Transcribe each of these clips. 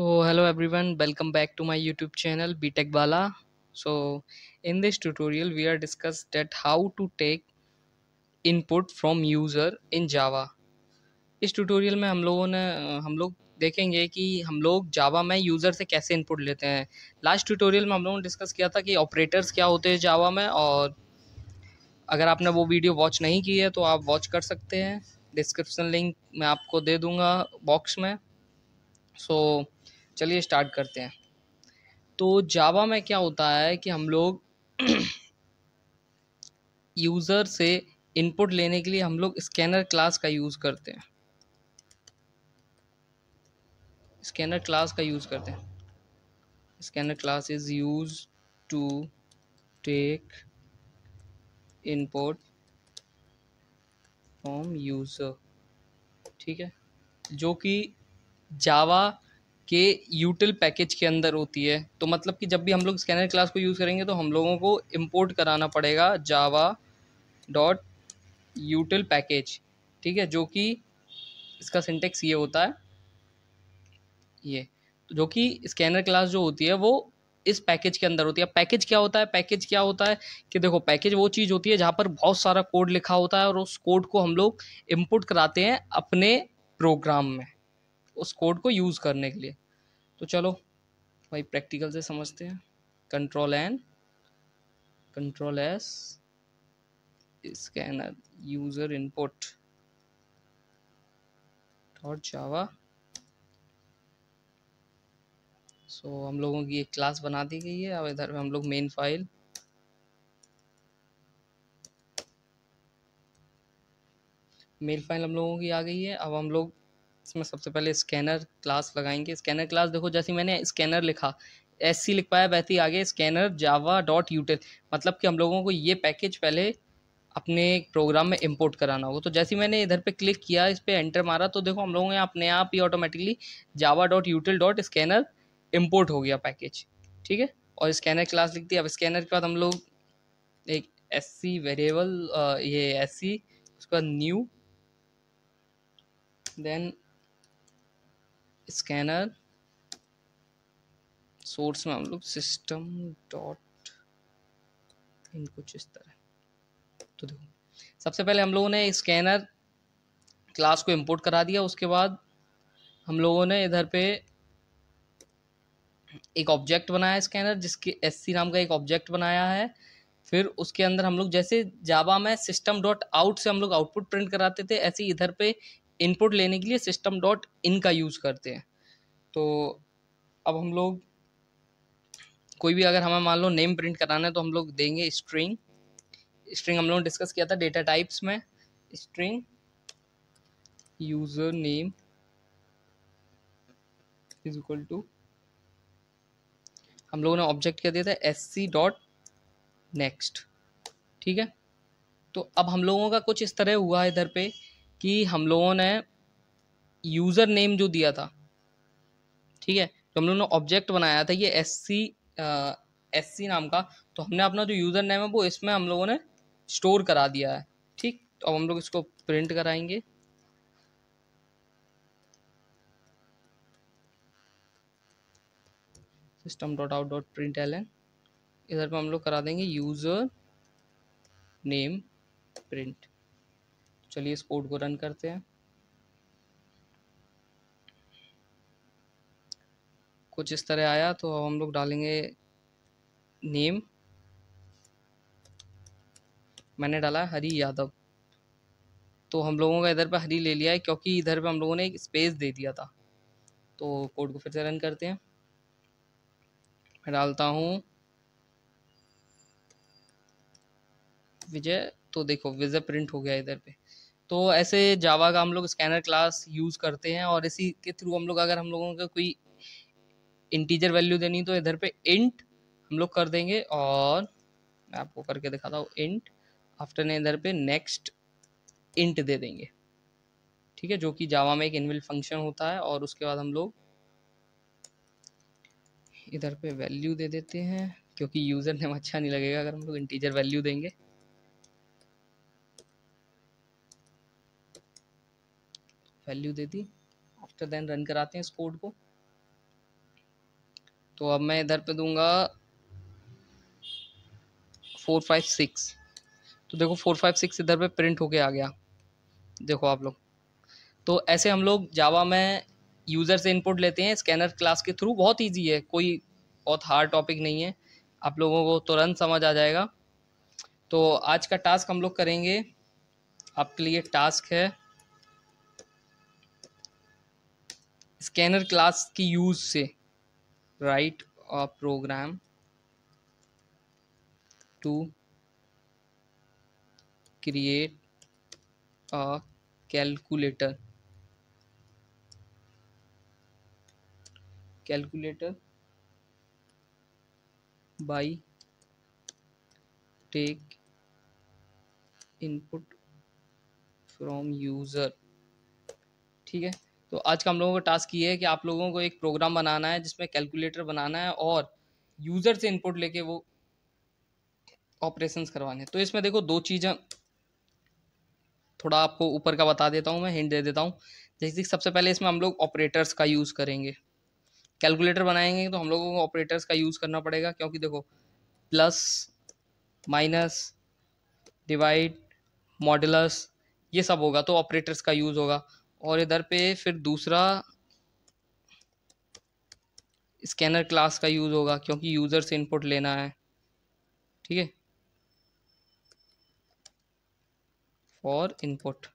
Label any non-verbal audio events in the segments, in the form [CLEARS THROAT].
every everyone welcome back to my YouTube channel B tech वाला so in this tutorial we are discuss that how to take input from user in Java इस tutorial में हम लोगों ने हम लोग देखेंगे कि हम लोग जावा में यूज़र से कैसे इनपुट लेते हैं लास्ट ट्यूटोरियल में हम लोगों ने डिस्कस किया था कि ऑपरेटर्स क्या होते हैं जावा में और अगर आपने वो वीडियो वॉच नहीं की है तो आप वॉच कर सकते हैं डिस्क्रिप्शन लिंक मैं आपको दे दूँगा बॉक्स में सो चलिए स्टार्ट करते हैं तो जावा में क्या होता है कि हम लोग यूज़र [CLEARS THROAT] से इनपुट लेने के लिए हम लोग स्कैनर क्लास का यूज़ करते हैं स्कैनर क्लास का यूज़ करते हैं scanner class is use to take input from user ठीक है जो कि जावा के यूटिल पैकेज के अंदर होती है तो मतलब कि जब भी हम लोग स्कैनर क्लास को यूज़ करेंगे तो हम लोगों को इम्पोर्ट कराना पड़ेगा जावा डॉट यूटिल पैकेज ठीक है जो कि इसका सिंटेक्स ये होता है ये जो कि स्कैनर क्लास जो होती है वो इस पैकेज के अंदर होती है पैकेज क्या होता है पैकेज क्या होता है कि देखो पैकेज वो चीज़ होती है जहाँ पर बहुत सारा कोड लिखा होता है और उस कोड को हम लोग इम्पुट कराते हैं अपने प्रोग्राम में उस कोड को यूज़ करने के लिए तो चलो भाई प्रैक्टिकल से समझते हैं control N control S scanner user input और जावा सो so, हम लोगों की एक क्लास बना दी गई है अब इधर हम लोग मेन फाइल मेल फाइल हम लोगों की आ गई है अब हम लोग इसमें सबसे पहले स्कैनर क्लास लगाएंगे स्कैनर क्लास देखो जैसे मैंने स्कैनर लिखा एस सी लिख पाया वैसे ही आगे स्कैनर जावा डॉट यूटिल मतलब कि हम लोगों को ये पैकेज पहले अपने प्रोग्राम में इंपोर्ट कराना होगा तो जैसे मैंने इधर पे क्लिक किया इस पर एंटर मारा तो देखो हम लोगों ने अपने आप ही automatically Java dot util dot scanner import हो गया पैकेज ठीक है और स्कैनर क्लास लिख दी अब स्कैनर के बाद हम लोग एक एस सी वेरिएबल ये एस सी उसके बाद न्यू देन स्कैनर सोर्स में हम लोग सिस्टम डॉट इन कुछ इस तरह तो देखो सबसे पहले हम लोगों ने स्कैनर क्लास को इंपोर्ट करा दिया उसके बाद हम लोगों ने इधर पे एक ऑब्जेक्ट बनाया स्कैनर जिसके एस नाम का एक ऑब्जेक्ट बनाया है फिर उसके अंदर हम लोग जैसे जावा में सिस्टम डॉट आउट से हम लोग आउटपुट प्रिंट कराते थे ऐसे इधर पे इनपुट लेने के लिए सिस्टम डॉट इन का यूज़ करते हैं तो अब हम लोग कोई भी अगर हमें मान लो नेम प्रिंट कराना है तो हम लोग देंगे स्ट्रिंग स्ट्रिंग हम लोगों ने डिस्कस किया था डेटा टाइप्स में string user name is equal to हम लोगों ने ऑब्जेक्ट क्या दिया था एस सी डॉट नेक्स्ट ठीक है तो अब हम लोगों का कुछ इस तरह हुआ है इधर पे कि हम लोगों ने यूज़र नेम जो दिया था ठीक है तो हम लोगों ने ऑब्जेक्ट बनाया था ये एस सी एस सी नाम का तो हमने अपना जो यूज़र नेम है वो इसमें हम लोगों ने स्टोर करा दिया है ठीक तो अब हम लोग इसको प्रिंट कराएंगे system dot out dot print L N इधर पर हम लोग करा देंगे यूज़र नेम प्रिंट चलिए इस कोड को रन करते हैं कुछ इस तरह आया तो अब हम लोग डालेंगे नेम मैंने डाला हरी यादव तो हम लोगों का इधर पर हरी ले लिया है क्योंकि इधर पे हम लोगों ने एक स्पेस दे दिया था तो कोड को फिर से रन करते हैं मैं डालता हूँ विजय तो देखो विजय प्रिंट हो गया इधर पे तो ऐसे जावा का हम लोग स्कैनर क्लास यूज़ करते हैं और इसी के थ्रू हम लोग अगर हम लोगों का कोई इंटीजर वैल्यू देनी तो इधर पे इंट हम लोग कर देंगे और मैं आपको करके दिखाता हूँ इंट आफ्टर ने इधर पे नेक्स्ट इंट दे देंगे ठीक है जो कि जावा में एक इनविल फंक्शन होता है और उसके बाद हम लोग इधर पे वैल्यू दे देते हैं क्योंकि यूज़र नेम अच्छा नहीं लगेगा अगर हम लोग इंटीजर वैल्यू देंगे वैल्यू दे दी आफ्टर देन रन कराते हैं इस कोड को तो अब मैं इधर पे दूंगा फोर फाइव सिक्स तो देखो फोर फाइव सिक्स इधर पे प्रिंट होके आ गया देखो आप लोग तो ऐसे हम लोग जावा में यूज़र से इनपुट लेते हैं स्कैनर क्लास के थ्रू बहुत ईजी है कोई बहुत हार्ड टॉपिक नहीं है आप लोगों को तुरंत तो समझ आ जाएगा तो आज का टास्क हम लोग करेंगे आपके लिए टास्क है स्कैनर क्लास की यूज से write a program to create a calculator calculator by take input from user ठीक है तो आज का हम लोगों का टास्क ये है कि आप लोगों को एक प्रोग्राम बनाना है जिसमें कैलकुलेटर बनाना है और यूज़र से इनपुट लेके वो ऑपरेशन करवाने तो इसमें देखो दो चीज़ें थोड़ा आपको ऊपर का बता देता हूँ मैं हिंट दे देता हूँ जैसे सबसे पहले इसमें हम लोग ऑपरेटर्स का यूज़ करेंगे कैलकुलेटर बनाएंगे तो हम लोगों को ऑपरेटर्स का यूज़ करना पड़ेगा क्योंकि देखो प्लस माइनस डिवाइड मॉडलस ये सब होगा तो ऑपरेटर्स का यूज़ होगा और इधर पे फिर दूसरा स्कैनर क्लास का यूज़ होगा क्योंकि यूज़र से इनपुट लेना है ठीक है फॉर इनपुट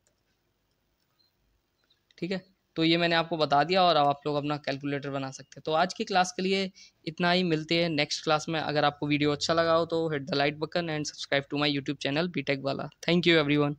ठीक है तो ये मैंने आपको बता दिया और अब आप लोग अपना कैलकुलेटर बना सकते हैं तो आज की क्लास के लिए इतना ही मिलते हैं नेक्स्ट क्लास में अगर आपको वीडियो अच्छा लगा हो तो hit the like button and subscribe to my YouTube channel B Tech वाला थैंक यू एवरीवन